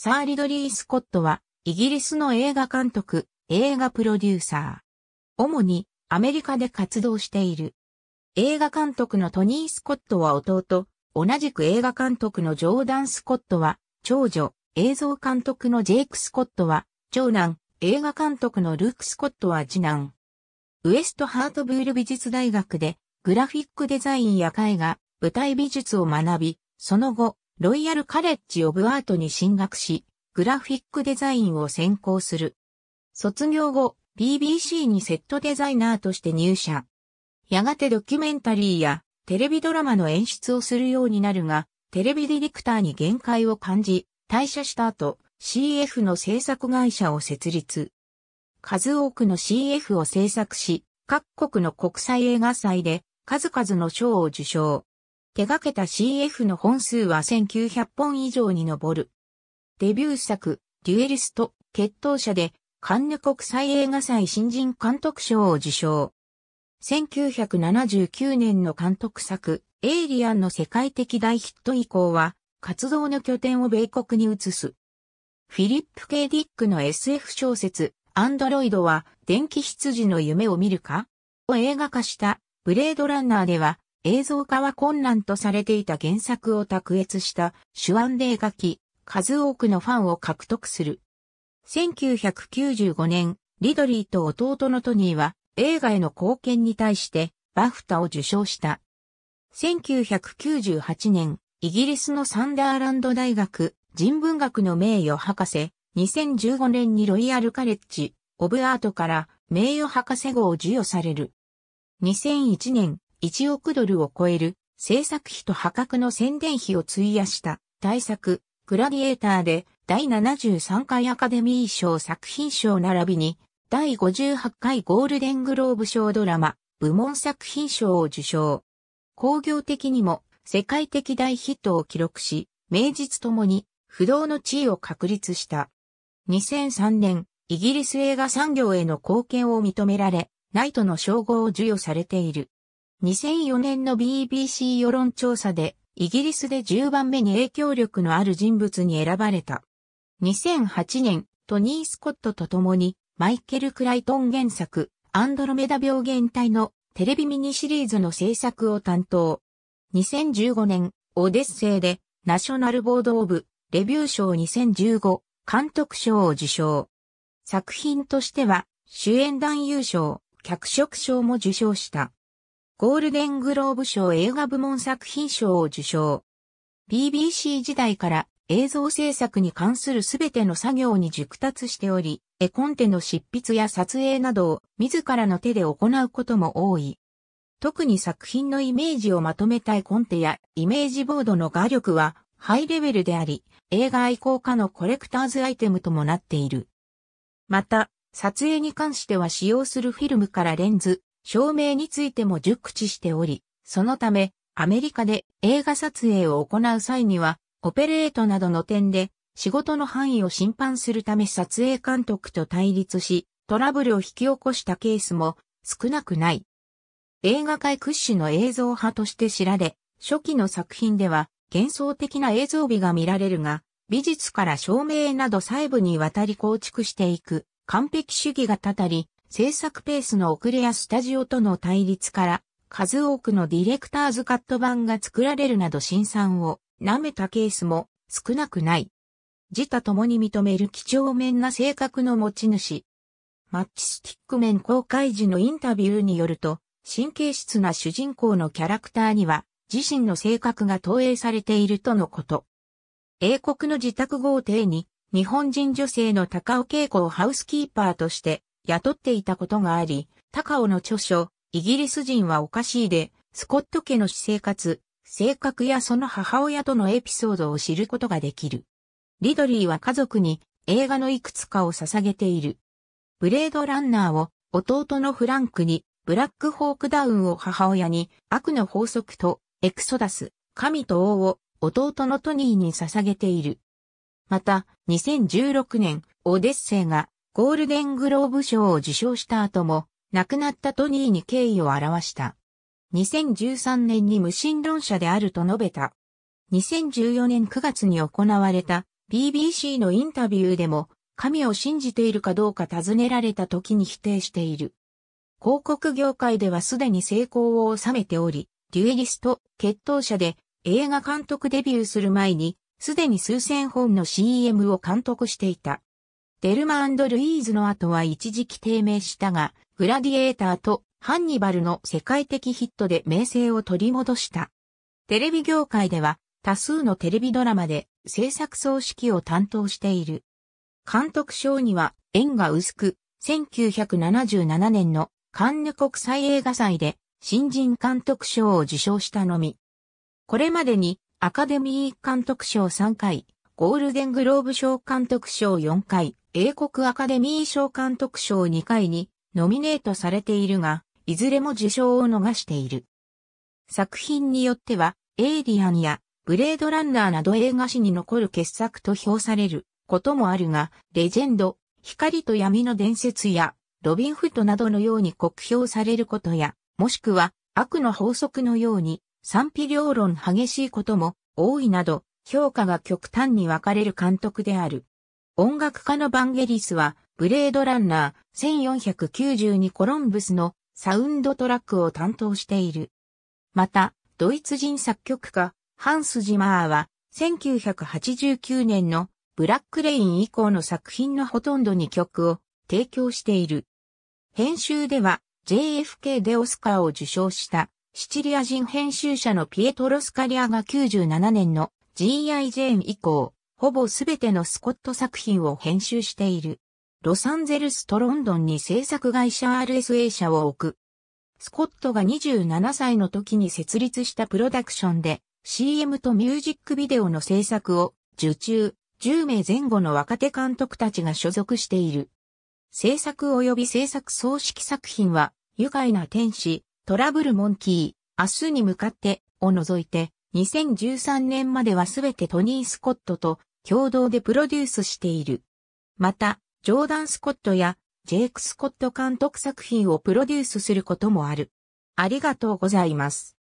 サー・リドリー・スコットは、イギリスの映画監督、映画プロデューサー。主に、アメリカで活動している。映画監督のトニー・スコットは弟、同じく映画監督のジョーダン・スコットは、長女、映像監督のジェイク・スコットは、長男、映画監督のルーク・スコットは次男。ウエストハートブール美術大学で、グラフィックデザインや絵画、舞台美術を学び、その後、ロイヤルカレッジ・オブ・アートに進学し、グラフィックデザインを専攻する。卒業後、BBC にセットデザイナーとして入社。やがてドキュメンタリーやテレビドラマの演出をするようになるが、テレビディレクターに限界を感じ、退社した後、CF の制作会社を設立。数多くの CF を制作し、各国の国際映画祭で数々の賞を受賞。手掛けた CF の本数は1900本以上に上る。デビュー作、デュエリスト、決闘者で、カンヌ国際映画祭新人監督賞を受賞。1979年の監督作、エイリアンの世界的大ヒット以降は、活動の拠点を米国に移す。フィリップ・ケイ・ディックの SF 小説、アンドロイドは、電気羊の夢を見るかを映画化した、ブレードランナーでは、映像化は困難とされていた原作を卓越した手腕で描き、数多くのファンを獲得する。1995年、リドリーと弟のトニーは映画への貢献に対してバフタを受賞した。1998年、イギリスのサンダーランド大学人文学の名誉博士、2015年にロイヤルカレッジ、オブアートから名誉博士号を授与される。2001年、1億ドルを超える制作費と破格の宣伝費を費やした大作、グラディエーターで第73回アカデミー賞作品賞並びに第58回ゴールデングローブ賞ドラマ部門作品賞を受賞。工業的にも世界的大ヒットを記録し、名実ともに不動の地位を確立した。2003年、イギリス映画産業への貢献を認められ、ナイトの称号を授与されている。2004年の BBC 世論調査で、イギリスで10番目に影響力のある人物に選ばれた。2008年、トニー・スコットと共に、マイケル・クライトン原作、アンドロメダ病原体のテレビミニシリーズの制作を担当。2015年、オデッセイで、ナショナルボード・オブ・レビュー賞2015、監督賞を受賞。作品としては、主演男優賞、脚色賞も受賞した。ゴールデングローブ賞映画部門作品賞を受賞。BBC 時代から映像制作に関するすべての作業に熟達しており、絵コンテの執筆や撮影などを自らの手で行うことも多い。特に作品のイメージをまとめた絵コンテやイメージボードの画力はハイレベルであり、映画愛好家のコレクターズアイテムともなっている。また、撮影に関しては使用するフィルムからレンズ、証明についても熟知しており、そのため、アメリカで映画撮影を行う際には、オペレートなどの点で仕事の範囲を侵犯するため撮影監督と対立し、トラブルを引き起こしたケースも少なくない。映画界屈指の映像派として知られ、初期の作品では幻想的な映像美が見られるが、美術から照明など細部にわたり構築していく完璧主義がたたり、制作ペースの遅れやスタジオとの対立から、数多くのディレクターズカット版が作られるなど新産を舐めたケースも少なくない。自他共に認める貴重面な性格の持ち主。マッチスティック面公開時のインタビューによると、神経質な主人公のキャラクターには、自身の性格が投影されているとのこと。英国の自宅豪邸に、日本人女性の高尾恵子をハウスキーパーとして雇っていたことがあり、高尾の著書、イギリス人はおかしいで、スコット家の私生活、性格やその母親とのエピソードを知ることができる。リドリーは家族に映画のいくつかを捧げている。ブレードランナーを弟のフランクに、ブラックホークダウンを母親に、悪の法則と、エクソダス、神と王を弟のトニーに捧げている。また、2016年、オデッセイがゴールデングローブ賞を受賞した後も、亡くなったトニーに敬意を表した。2013年に無神論者であると述べた。2014年9月に行われた BBC のインタビューでも、神を信じているかどうか尋ねられた時に否定している。広告業界ではすでに成功を収めており、デュエリスト、決闘者で映画監督デビューする前に、すでに数千本の CM を監督していた。デルマルイーズの後は一時期低迷したが、グラディエーターとハンニバルの世界的ヒットで名声を取り戻した。テレビ業界では多数のテレビドラマで制作総指揮を担当している。監督賞には縁が薄く、1977年のカンヌ国際映画祭で新人監督賞を受賞したのみ。これまでにアカデミー監督賞3回、ゴールデングローブ賞監督賞4回、英国アカデミー賞監督賞2回にノミネートされているが、いずれも受賞を逃している。作品によっては、エイリアンやブレードランナーなど映画史に残る傑作と評されることもあるが、レジェンド、光と闇の伝説や、ロビンフットなどのように酷評されることや、もしくは悪の法則のように賛否両論激しいことも多いなど、評価が極端に分かれる監督である。音楽家のバンゲリスは、ブレードランナー1492コロンブスのサウンドトラックを担当している。また、ドイツ人作曲家、ハンス・ジマーは、1989年のブラックレイン以降の作品のほとんどに曲を提供している。編集では、JFK でオスカーを受賞したシチリア人編集者のピエトロ・スカリアが97年の G.I. j 以降、ほぼすべてのスコット作品を編集している。ロサンゼルスとロンドンに制作会社 RSA 社を置く。スコットが27歳の時に設立したプロダクションで CM とミュージックビデオの制作を受注10名前後の若手監督たちが所属している。制作及び制作葬式作品は愉快な天使、トラブルモンキー、明日に向かってを除いて2013年まではすべてトニー・スコットと共同でプロデュースしている。また、ジョーダン・スコットやジェイク・スコット監督作品をプロデュースすることもある。ありがとうございます。